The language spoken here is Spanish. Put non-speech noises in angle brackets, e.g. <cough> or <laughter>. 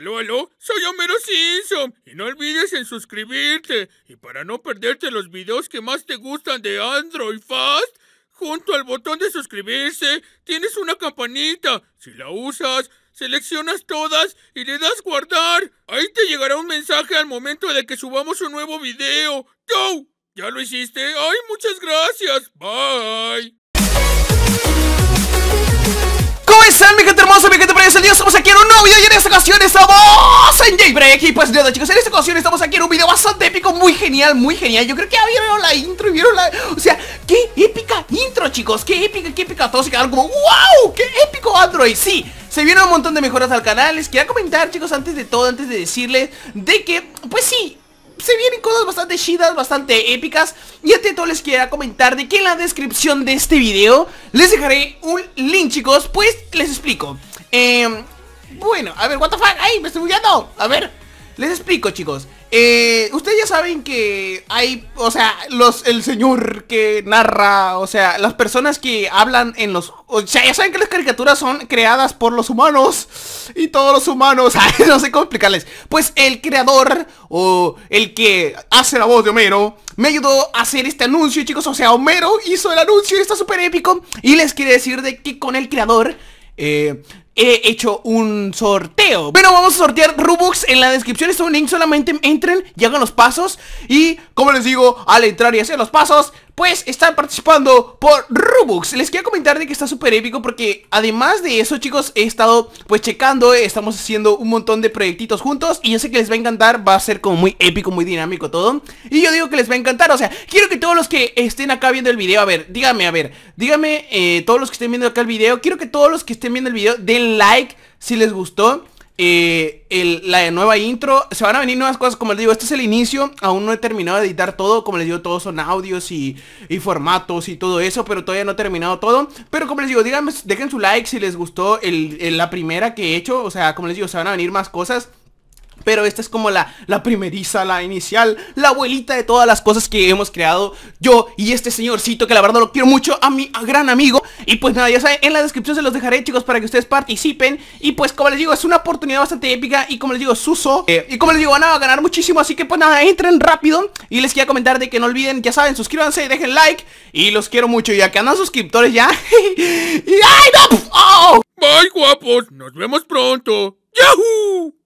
Aló, aló, soy Homero Simpson y no olvides en suscribirte y para no perderte los videos que más te gustan de Android Fast, junto al botón de suscribirse tienes una campanita. Si la usas, seleccionas todas y le das guardar. Ahí te llegará un mensaje al momento de que subamos un nuevo video. ¡Chau! ¿Ya lo hiciste? ¡Ay, muchas gracias! ¡Bye! están, mi gente hermosa, mi gente preciosa? El día estamos aquí en un nuevo video y en esta ocasión estamos en Jaybreak Y pues nada chicos, en esta ocasión estamos aquí en un video bastante épico, muy genial, muy genial Yo creo que ya vieron la intro y vieron la... O sea, qué épica intro chicos, qué épica, qué épica Todos se quedaron como, wow, qué épico Android, sí se vieron un montón de mejoras al canal Les quería comentar chicos antes de todo, antes de decirles De que, pues sí, se vienen cosas bastante chidas, bastante épicas Y ante todo les quería comentar de que en la descripción de este video Les dejaré un link chicos, pues les explico em, Bueno, a ver, what the fuck, ay, me estoy muriendo, A ver, les explico, chicos. Eh, ustedes ya saben que hay, o sea, los, el señor que narra, o sea, las personas que hablan en los... O sea, ya saben que las caricaturas son creadas por los humanos y todos los humanos, <laughs> no sé cómo explicarles. Pues el creador o el que hace la voz de Homero me ayudó a hacer este anuncio, chicos. O sea, Homero hizo el anuncio, Y está súper épico. Y les quiere decir de que con el creador... Eh, he hecho un sorteo Bueno, vamos a sortear rubo en la descripción está un link, solamente entren y hagan los pasos Y como les digo, al entrar y hacer los pasos pues están participando por Rubux Les quiero comentar de que está súper épico porque además de eso chicos he estado pues checando Estamos haciendo un montón de proyectitos juntos y yo sé que les va a encantar Va a ser como muy épico, muy dinámico todo Y yo digo que les va a encantar, o sea, quiero que todos los que estén acá viendo el video A ver, dígame, a ver, dígame eh, todos los que estén viendo acá el video Quiero que todos los que estén viendo el video den like si les gustó eh, la de nueva intro. Se van a venir nuevas cosas, como les digo, este es el inicio. Aún no he terminado de editar todo. Como les digo, todos son audios y, formatos y todo eso. Pero todavía no he terminado todo. Pero como les digo, díganme, dejen su like si les gustó la primera que he hecho. O sea, como les digo, se van a venir más cosas. Pero esta es como la, la primeriza, la inicial, la abuelita de todas las cosas que hemos creado yo y este señorcito que la verdad lo quiero mucho, a mi gran amigo. Y pues nada, ya saben, en la descripción se los dejaré chicos para que ustedes participen. Y pues como les digo, es una oportunidad bastante épica y como les digo, Suso. Eh, y como les digo, van a ganar muchísimo, así que pues nada, entren rápido. Y les quería comentar de que no olviden, ya saben, suscríbanse, y dejen like. Y los quiero mucho, ya que andan suscriptores ya. <laughs> y ¡ay, no! ¡Oh! Bye guapos, nos vemos pronto. ¡Yahoo!